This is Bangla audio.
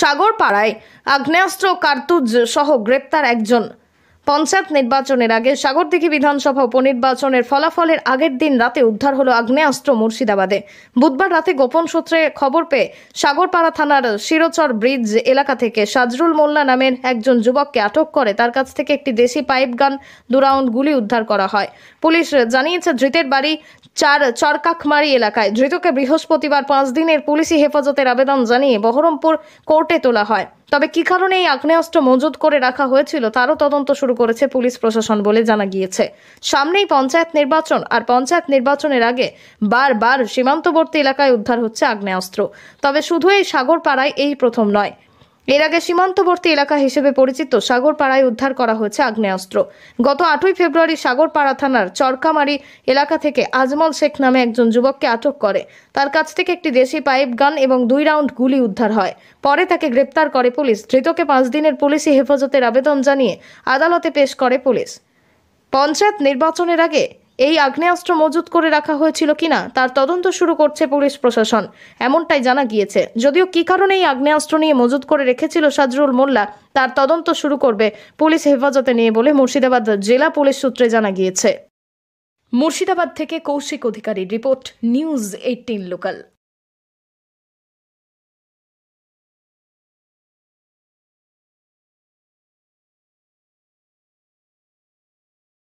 সাগরপাড়ায় আগ্নেয়াস্ত্র কার্তুজ সহ গ্রেপ্তার একজন পঞ্চায়েত নির্বাচনের আগে সাগরদিঘি বিধানসভা উপনির্বাচনের ফলাফলের আগের দিন রাতে উদ্ধার হলো আগ্নেয়াস্ত্র মুর্শিদাবাদে বুধবার রাতে গোপন সূত্রে খবর পেয়ে সাগরপাড়া থানার শিরোচর ব্রিজ এলাকা থেকে সাজরুল মোল্লা নামের একজন যুবককে আটক করে তার কাছ থেকে একটি দেশি পাইপ গান দু রাউন্ড গুলি উদ্ধার করা হয় পুলিশ জানিয়েছে ধৃতের বাড়ি চার চরকাকমারি এলাকায় ধৃতকে বৃহস্পতিবার পাঁচ দিনের পুলিশি হেফাজতের আবেদন জানিয়ে বহরমপুর কোর্টে তোলা হয় তবে কি কারণে এই আগ্নেয়াস্ত্র মজুত করে রাখা হয়েছিল তারও তদন্ত শুরু করেছে পুলিশ প্রশাসন বলে জানা গিয়েছে সামনেই পঞ্চায়েত নির্বাচন আর পঞ্চায়েত নির্বাচনের আগে বারবার সীমান্তবর্তী এলাকায় উদ্ধার হচ্ছে আগ্নেয়াস্ত্র তবে শুধু এই সাগর পাড়ায় এই প্রথম নয় এর আগে সীমান্তবর্তী এলাকা হিসেবে পরিচিত সাগরপাড়ায় উদ্ধার করা হয়েছে আগ্নেয়াস্ত্র গত আটই ফেব্রুয়ারি সাগরপাড়া থানার চরকামারি এলাকা থেকে আজমল শেখ নামে একজন যুবককে আটক করে তার কাছ থেকে একটি দেশি পাইপ গান এবং দুই রাউন্ড গুলি উদ্ধার হয় পরে তাকে গ্রেপ্তার করে পুলিশ ধৃতকে পাঁচ দিনের পুলিশি হেফাজতের আবেদন জানিয়ে আদালতে পেশ করে পুলিশ পঞ্চায়েত নির্বাচনের আগে এই আগ্নেয়াস্ত্র মজুত করে রাখা হয়েছিল কিনা তার তদন্ত শুরু করছে পুলিশ প্রশাসন এমনটাই জানা গিয়েছে যদিও কি কারণে এই আগ্নেয়াস্ত্র নিয়ে মজুত করে রেখেছিল সাজরুল মোল্লা তার তদন্ত শুরু করবে পুলিশ হেফাজতে নিয়ে বলে মুর্শিদাবাদ জেলা পুলিশ সূত্রে জানা গিয়েছে মুর্শিদাবাদ থেকে Koushik Adhikari report News eighteen local